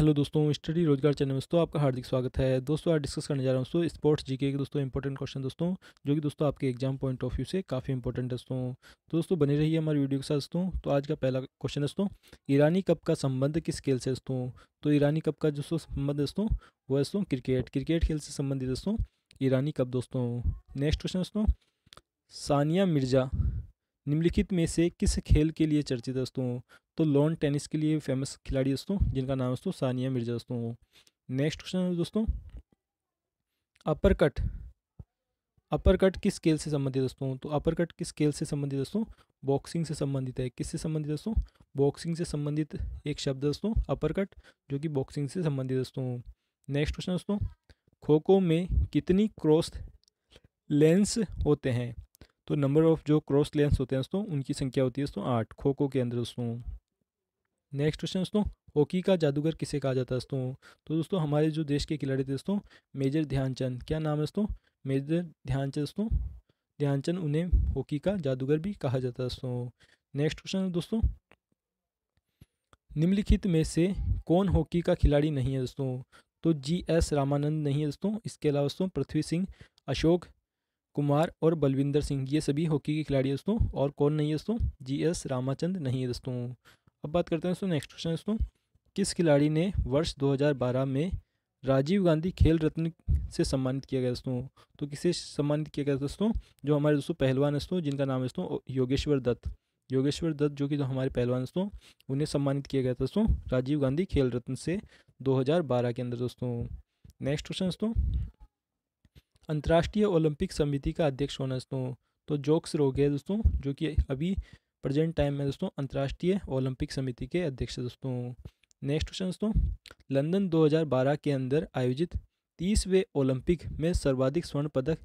hello दोस्तों study रोजगार channel में दोस्तों आपका हार्दिक स्वागत है दोस्तों आज डिस्कस करने जा रहा हूँ दोस्तों स्पोर्ट्स जीके के दोस्तों इंपॉर्टेंट क्वेश्चन दोस्तों जो कि दोस्तों आपके एग्जाम पॉइंट ऑफ व्यू से काफ़ी इंपॉर्टेंट दोस्तों तो दोस्तों बने है हमारी वीडियो के साथ दोस्तों तो आज का पहला क्वेश्चन दोस्तों ईरानी कप का संबंध किस खेल से दोस्तों तो ईरानी कप का दोस्तों संबंध दोस्तों वो दोस्तों क्रिकेट क्रिकेट खेल से संबंधित दोस्तों ईरानी कप दोस्तों नेक्स्ट क्वेश्चन दोस्तों सानिया मिर्जा निम्नलिखित में से किस खेल के लिए चर्चित दोस्तों तो लॉन टेनिस के लिए फेमस खिलाड़ी दोस्तों जिनका नाम दोस्तों सानिया मिर्जा दोस्तों नेक्स्ट क्वेश्चन है दोस्तों अपर कट अपर कट किस खेल से संबंधित दोस्तों तो अपर कट किस खेल से संबंधित दोस्तों बॉक्सिंग से संबंधित है किससे संबंधित दोस्तों बॉक्सिंग से संबंधित एक शब्द दोस्तों अपर कट जो कि बॉक्सिंग से संबंधित दोस्तों नेक्स्ट क्वेश्चन दोस्तों खो खो में कितनी क्रॉस लेंस होते हैं तो नंबर ऑफ जो क्रॉस लेंस होते हैं दोस्तों उनकी संख्या होती है दोस्तों आठ खो खो के अंदर दोस्तों नेक्स्ट क्वेश्चन दोस्तों हॉकी का जादूगर किसे कहा जाता है दोस्तों तो दोस्तों हमारे जो देश के खिलाड़ी थे दोस्तों मेजर ध्यानचंद क्या नाम है दोस्तों मेजर ध्यानचंद दोस्तों ध्यानचंद उन्हें हॉकी का जादूगर भी कहा जाता है दोस्तों नेक्स्ट क्वेश्चन दोस्तों निम्नलिखित में से कौन हॉकी का खिलाड़ी नहीं है दोस्तों तो जी एस रामानंद नहीं है दोस्तों इसके अलावा दोस्तों पृथ्वी सिंह अशोक कुमार और बलविंदर सिंह ये सभी हॉकी के खिलाड़ी दोस्तों और कौन नहीं है दोस्तों जी एस रामाचंद नहीं है दोस्तों अब बात करते हैं दोस्तों नेक्स्ट क्वेश्चन दोस्तों किस खिलाड़ी ने वर्ष 2012 में राजीव गांधी खेल रत्न से सम्मानित किया गया दोस्तों तो किसे सम्मानित किया गया दोस्तों जो हमारे दोस्तों पहलवान दोस्तों जिनका नाम दोस्तों योगेश्वर दत्त योगेश्वर दत्त जो कि जो हमारे पहलवान दोस्तों उन्हें सम्मानित किया गया दोस्तों राजीव गांधी खेल रत्न से दो के अंदर दोस्तों नेक्स्ट क्वेश्चन दोस्तों अंतर्राष्ट्रीय ओलंपिक समिति का अध्यक्ष होना दोस्तों तो जोक्स रोगे दोस्तों जो कि अभी प्रेजेंट टाइम में दोस्तों अंतर्राष्ट्रीय ओलंपिक समिति के अध्यक्ष दोस्तों नेक्स्ट क्वेश्चन दोस्तों लंदन 2012 के अंदर आयोजित तीसवें ओलंपिक में सर्वाधिक स्वर्ण पदक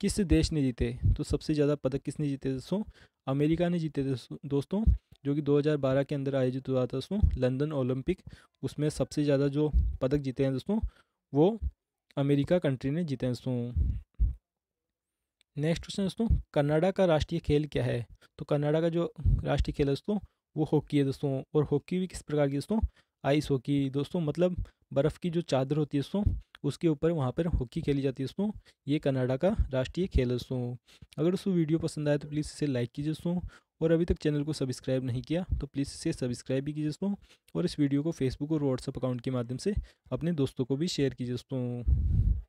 किस देश ने जीते तो सबसे ज़्यादा पदक किसने जीते दोस्तों अमेरिका ने जीते दोस्तों जो कि 2012 के अंदर आयोजित हुआ था दोस्तों लंदन ओलंपिक उसमें सबसे ज़्यादा जो पदक जीते हैं दोस्तों वो अमेरिका कंट्री ने जीते हैं दोस्तों नेक्स्ट क्वेश्चन दोस्तों कनाडा का राष्ट्रीय खेल क्या है तो कनाडा का जो राष्ट्रीय खेल है दोस्तों वो हॉकी है दोस्तों और हॉकी भी किस प्रकार की दोस्तों आइस हॉकी दोस्तों मतलब बर्फ़ की जो चादर होती है दोस्तों उसके ऊपर वहाँ पर हॉकी खेली जाती है दोस्तों ये कनाडा का राष्ट्रीय खेल है दोस्तों अगर दोस्तों वीडियो पसंद आए तो प्लीज़ इसे लाइक कीजिए दोस्तों और अभी तक चैनल को सब्सक्राइब नहीं किया तो प्लीज़ इसे सब्सक्राइब भी कीजिए दोस्तों और इस वीडियो को फेसबुक और व्हाट्सअप अकाउंट के माध्यम से अपने दोस्तों को भी शेयर कीजिए दोस्तों